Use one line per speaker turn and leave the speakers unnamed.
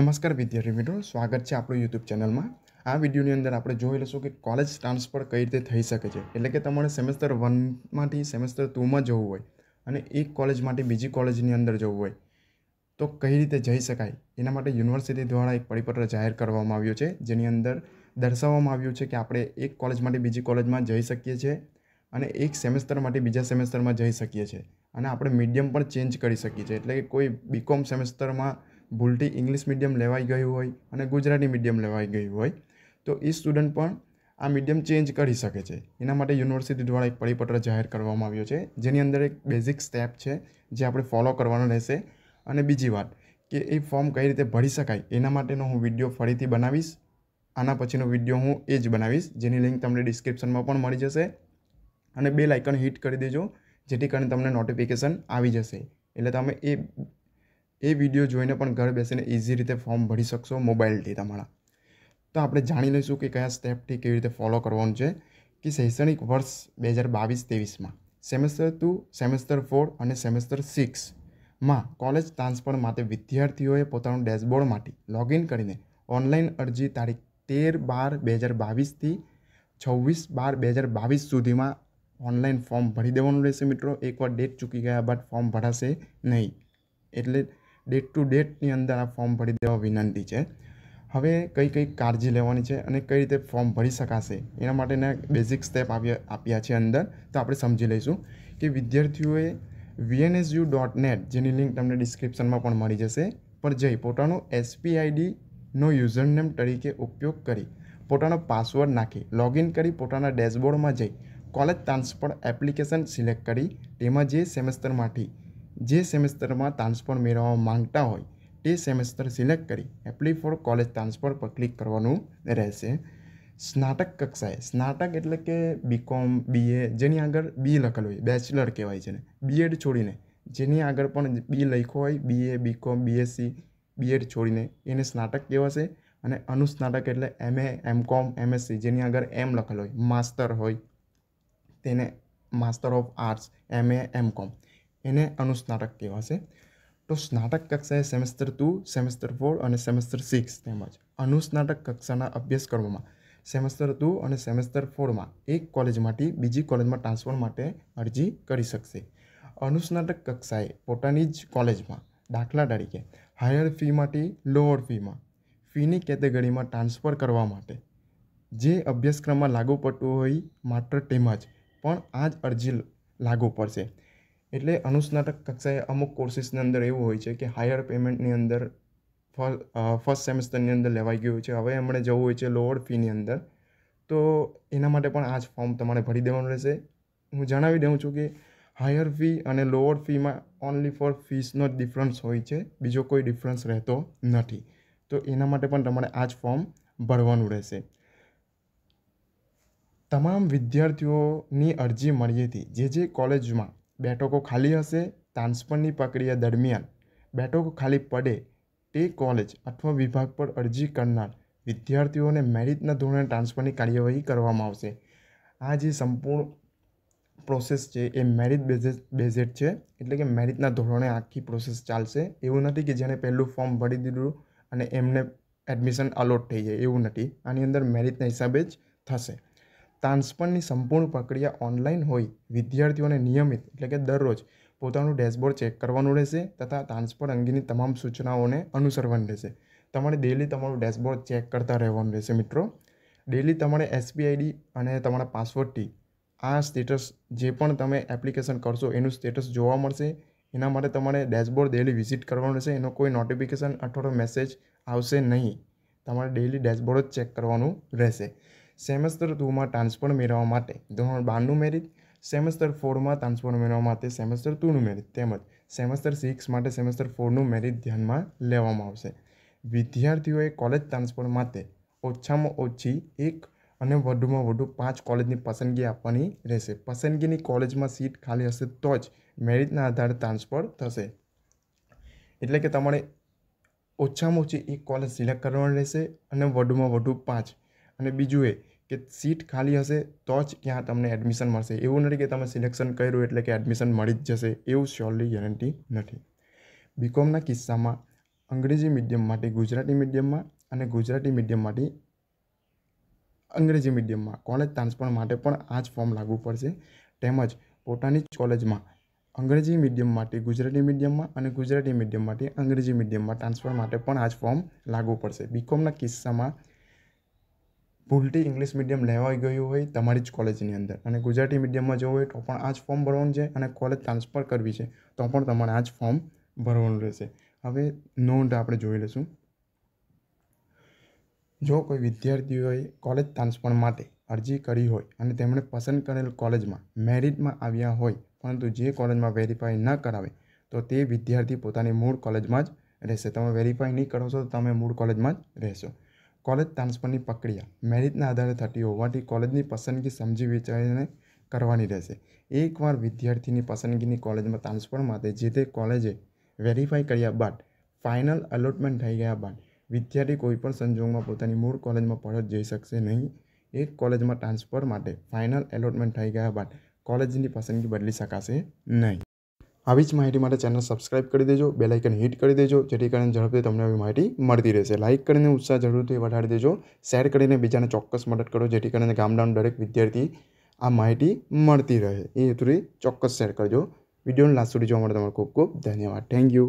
નમસ્કાર વિદ્યાર્થી મિત્રો સ્વાગત છે આપણું યુટ્યુબ ચેનલમાં આ વિડીયોની અંદર આપણે જોઈ લઈશું કે કોલેજ ટ્રાન્સફર કઈ રીતે થઈ શકે છે એટલે કે તમારે સેમેસ્ટર વનમાંથી સેમેસ્ટર ટુમાં જવું હોય અને એક કોલેજમાંથી બીજી કોલેજની અંદર જવું હોય તો કઈ રીતે જઈ શકાય એના માટે યુનિવર્સિટી દ્વારા એક પરિપત્ર જાહેર કરવામાં આવ્યો છે જેની અંદર દર્શાવવામાં આવ્યું છે કે આપણે એક કોલેજમાંથી બીજી કોલેજમાં જઈ શકીએ છીએ અને એક સેમેસ્ટરમાંથી બીજા સેમેસ્ટરમાં જઈ શકીએ છીએ અને આપણે મીડિયમ પણ ચેન્જ કરી શકીએ છીએ એટલે કે કોઈ બીકોમ સેમેસ્ટરમાં ભૂલથી ઇંગ્લિશ મીડિયમ લેવાઈ ગયું હોય અને ગુજરાતી મીડિયમ લેવાઈ ગયું હોય તો એ સ્ટુડન્ટ પણ આ મીડિયમ ચેન્જ કરી શકે છે એના માટે યુનિવર્સિટી દ્વારા એક પરિપત્ર જાહેર કરવામાં આવ્યો છે જેની અંદર એક બેઝિક સ્ટેપ છે જે આપણે ફોલો કરવાનો રહેશે અને બીજી વાત કે એ ફોર્મ કઈ રીતે ભરી શકાય એના માટેનો હું વિડીયો ફરીથી બનાવીશ આના પછીનો વિડીયો હું એ જ બનાવીશ જેની લિંક તમને ડિસ્ક્રિપ્શનમાં પણ મળી જશે અને બે લાઇકન હિટ કરી દેજો જેથી કરીને તમને નોટિફિકેશન આવી જશે એટલે તમે એ એ વિડીયો જોઈને પણ ઘર બેસીને ઇઝી રીતે ફોર્મ ભરી શકશો મોબાઈલથી તમારા તો આપણે જાણી લઈશું કે કયા સ્ટેપથી કેવી રીતે ફોલો કરવાનું છે કે શૈક્ષણિક વર્ષ બે હજાર બાવીસ ત્રેવીસમાં સેમેસ્ટર ટુ સેમેસ્ટર ફોર અને સેમેસ્ટર સિક્સમાં કોલેજ ટ્રાન્સફર માટે વિદ્યાર્થીઓએ પોતાનું ડેશબોર્ડમાંથી લોગિન કરીને ઓનલાઈન અરજી તારીખ તેર બાર બે હજાર બાવીસથી છવ્વીસ બાર બે હજાર બાવીસ સુધીમાં ઓનલાઈન ફોર્મ ભરી દેવાનું રહેશે મિત્રો એકવાર ડેટ ચૂકી ગયા બાદ ફોર્મ ભરાશે નહીં એટલે ડેટ ટુ ડેટની અંદર આ ફોર્મ ભરી દેવા વિનંતી છે હવે કઈ કઈ કાળજી લેવાની છે અને કઈ રીતે ફોર્મ ભરી શકાશે એના માટેના બેઝિક સ્ટેપ આપ્યા છે અંદર તો આપણે સમજી લઈશું કે વિદ્યાર્થીઓએ વીએનએસયુ ડોટ નેટ જેની લિંક તમને ડિસ્ક્રિપ્શનમાં પણ મળી જશે પર જઈ પોતાનો એસપીઆઈડીનો યુઝરનેમ તરીકે ઉપયોગ કરી પોતાનો પાસવર્ડ નાખી લોગિન કરી પોતાના ડેશબોર્ડમાં જઈ કોલેજ ટ્રાન્સફર એપ્લિકેશન સિલેક્ટ કરી તેમાં જે સેમેસ્ટરમાંથી જે સેમેસ્ટરમાં ટ્રાન્સફર મેળવવા માંગતા હોય તે સેમેસ્ટર સિલેક્ટ કરી એપ્લાય ફોર કોલેજ ટ્રાન્સફર પર ક્લિક કરવાનું રહેશે સ્નાતક કક્ષાએ સ્નાતક એટલે કે બીકોમ બીએ જેની આગળ બી લખેલું હોય બેચલર કહેવાય છે ને બીએડ છોડીને જેની આગળ પણ બી લખ્યો હોય બીએ બીકોમ બીએસસી બીએડ છોડીને એને સ્નાતક કહેવાશે અને અનુસ્નાતક એટલે એમએ કોમ એમએસસી જેની આગળ એમ લખેલું હોય માસ્ટર હોય તેને માસ્ટર ઓફ આર્ટ્સ એમએ કોમ એને અનુસ્નાતક કહેવાશે તો સ્નાતક કક્ષાએ સેમેસ્ટર ટુ સેમેસ્ટર ફોર અને સેમેસ્ટર સિક્સ તેમજ અનુસ્નાતક કક્ષાના અભ્યાસક્રમોમાં સેમેસ્ટર ટુ અને સેમેસ્ટર ફોરમાં એક કોલેજમાંથી બીજી કોલેજમાં ટ્રાન્સફર માટે અરજી કરી શકશે અનુસ્નાતક કક્ષાએ પોતાની જ કોલેજમાં દાખલા તરીકે હાયર ફીમાંથી લોઅર ફીમાં ફીની કેટેગરીમાં ટ્રાન્સફર કરવા માટે જે અભ્યાસક્રમમાં લાગુ પડતું હોય માત્ર તેમજ પણ આ જ અરજી લાગુ પડશે એટલે અનુસ્નાતક કક્ષાએ અમુક કોર્સિસની અંદર એવું હોય છે કે હાયર પેમેન્ટની અંદર ફર્સ્ટ સેમેસ્ટરની અંદર લેવાઈ ગયું છે હવે એમણે જવું હોય છે લોઅર ફીની અંદર તો એના માટે પણ આ જ ફોર્મ તમારે ભરી દેવાનું રહેશે હું જણાવી દઉં છું કે હાયર ફી અને લોઅર ફીમાં ઓનલી ફોર ફીસનો જ ડિફરન્સ હોય છે બીજો કોઈ ડિફરન્સ રહેતો નથી તો એના માટે પણ તમારે આ જ ફોર્મ ભરવાનું રહેશે તમામ વિદ્યાર્થીઓની અરજી મળીએથી જે જે કોલેજમાં બેઠકો ખાલી હશે ટ્રાન્સફરની પ્રક્રિયા દરમિયાન બેઠકો ખાલી પડે તે કોલેજ અથવા વિભાગ પર અરજી કરનાર વિદ્યાર્થીઓને મેરિટના ધોરણે ટ્રાન્સફરની કાર્યવાહી કરવામાં આવશે આ જે સંપૂર્ણ પ્રોસેસ છે એ મેરિટ બેઝેડ બેઝેડ છે એટલે કે મેરિટના ધોરણે આખી પ્રોસેસ ચાલશે એવું નથી કે જેણે પહેલું ફોર્મ ભરી દીધું અને એમને એડમિશન અલોટ થઈ જાય એવું નથી આની અંદર મેરિટના હિસાબે જ થશે ટ્રાન્સફરની સંપૂર્ણ પ્રક્રિયા ઓનલાઈન હોય વિદ્યાર્થીઓને નિયમિત એટલે કે દરરોજ પોતાનું ડેશબોર્ડ ચેક કરવાનું રહેશે તથા ટ્રાન્સફર અંગેની તમામ સૂચનાઓને અનુસરવાનું રહેશે તમારે ડેલી તમારું ડેશબોર્ડ ચેક કરતા રહેવાનું રહેશે મિત્રો ડેલી તમારે એસબીઆઈડી અને તમારા પાસવર્ડથી આ સ્ટેટસ જે પણ તમે એપ્લિકેશન કરશો એનું સ્ટેટસ જોવા મળશે એના માટે તમારે ડેશબોર્ડ ડેલી વિઝિટ કરવાનું રહેશે એનો કોઈ નોટિફિકેશન અથવા મેસેજ આવશે નહીં તમારે ડેલી ડેશબોર્ડ જ ચેક કરવાનું રહેશે સેમેસ્ટર ટુમાં ટ્રાન્સફર મેળવવા માટે ધોરણ બારનું મેરિટ સેમેસ્ટર ફોરમાં ટ્રાન્સફર મેળવવા માટે સેમેસ્ટર ટુનું મેરિટ તેમજ સેમેસ્ટર સિક્સ માટે સેમેસ્ટર ફોરનું મેરિટ ધ્યાનમાં લેવામાં આવશે વિદ્યાર્થીઓએ કોલેજ ટ્રાન્સફર માટે ઓછામાં ઓછી એક અને વધુમાં વધુ પાંચ કોલેજની પસંદગી આપવાની રહેશે પસંદગીની કોલેજમાં સીટ ખાલી હશે તો જ મેરિટના આધારે ટ્રાન્સફર થશે એટલે કે તમારે ઓછામાં ઓછી એક કોલેજ સિલેક્ટ કરવાની રહેશે અને વધુમાં વધુ પાંચ અને બીજું એ કે સીટ ખાલી હશે તો જ ત્યાં તમને એડમિશન મળશે એવું નથી કે તમે સિલેક્શન કર્યું એટલે કે એડમિશન મળી જ જશે એવું શ્યોરલી ગેરંટી નથી બીકોમના કિસ્સામાં અંગ્રેજી મીડિયમ માટે ગુજરાતી મીડિયમમાં અને ગુજરાતી મીડિયમ માટે અંગ્રેજી મીડિયમમાં કોલેજ ટ્રાન્સફર માટે પણ આ જ ફોર્મ લાગુ પડશે તેમજ પોતાની જ કોલેજમાં અંગ્રેજી મીડિયમ માટે ગુજરાતી મીડિયમમાં અને ગુજરાતી મીડિયમ માટે અંગ્રેજી મીડિયમમાં ટ્રાન્સફર માટે પણ આ જ ફોર્મ લાગુ પડશે બીકોમના કિસ્સામાં ભૂલથી ઇંગ્લિશ મીડિયમ લેવાઈ ગયું હોય તમારી જ કોલેજની અંદર અને ગુજરાતી મીડિયમમાં જવું હોય તો પણ આ જ ફોર્મ ભરવાનું છે અને કોલેજ ટ્રાન્સફર કરવી છે તો પણ તમારે આ જ ફોર્મ ભરવાનું રહેશે હવે નોંધ આપણે જોઈ લઈશું જો કોઈ વિદ્યાર્થીઓએ કોલેજ ટ્રાન્સફર માટે અરજી કરી હોય અને તેમણે પસંદ કરેલ કોલેજમાં મેરિટમાં આવ્યા હોય પરંતુ જે કોલેજમાં વેરીફાઈ ન કરાવે તો તે વિદ્યાર્થી પોતાની મૂળ કોલેજમાં જ રહેશે તમે વેરીફાઈ નહીં કરો છો તો તમે મૂળ કોલેજમાં જ રહેશો કોલેજ ટ્રાન્સફરની પ્રક્રિયા મેરિટના આધારે થતી હોવાથી કોલેજની પસંદગી સમજી વિચારીને કરવાની રહેશે એકવાર વિદ્યાર્થીની પસંદગીની કોલેજમાં ટ્રાન્સફર માટે જે તે કોલેજે વેરીફાઈ કર્યા બાદ ફાઇનલ અલોટમેન્ટ થઈ ગયા બાદ વિદ્યાર્થી કોઈપણ સંજોગમાં પોતાની મૂળ કોલેજમાં પરત જઈ શકશે નહીં એક કોલેજમાં ટ્રાન્સફર માટે ફાઇનલ એલોટમેન્ટ થઈ ગયા બાદ કોલેજની પસંદગી બદલી શકાશે નહીં આવી જ માહિતી માટે ચેનલ સબસ્ક્રાઇબ કરી દેજો બેલાઇકન હિટ કરી દેજો જેથી કરીને ઝડપથી તમને આવી માહિતી મળતી રહેશે લાઇક કરીને ઉત્સાહ જરૂરથી વધારી દેજો શેર કરીને બીજાને ચોક્કસ મદદ કરો જેથી કરીને ગામડાનો દરેક વિદ્યાર્થી આ માહિતી મળતી રહે એ હેતુથી ચોક્કસ શેર કરજો વિડીયોને લાસ્ટ સુધી જોવા માટે તમારો ખૂબ ખૂબ ધન્યવાદ થેન્ક યુ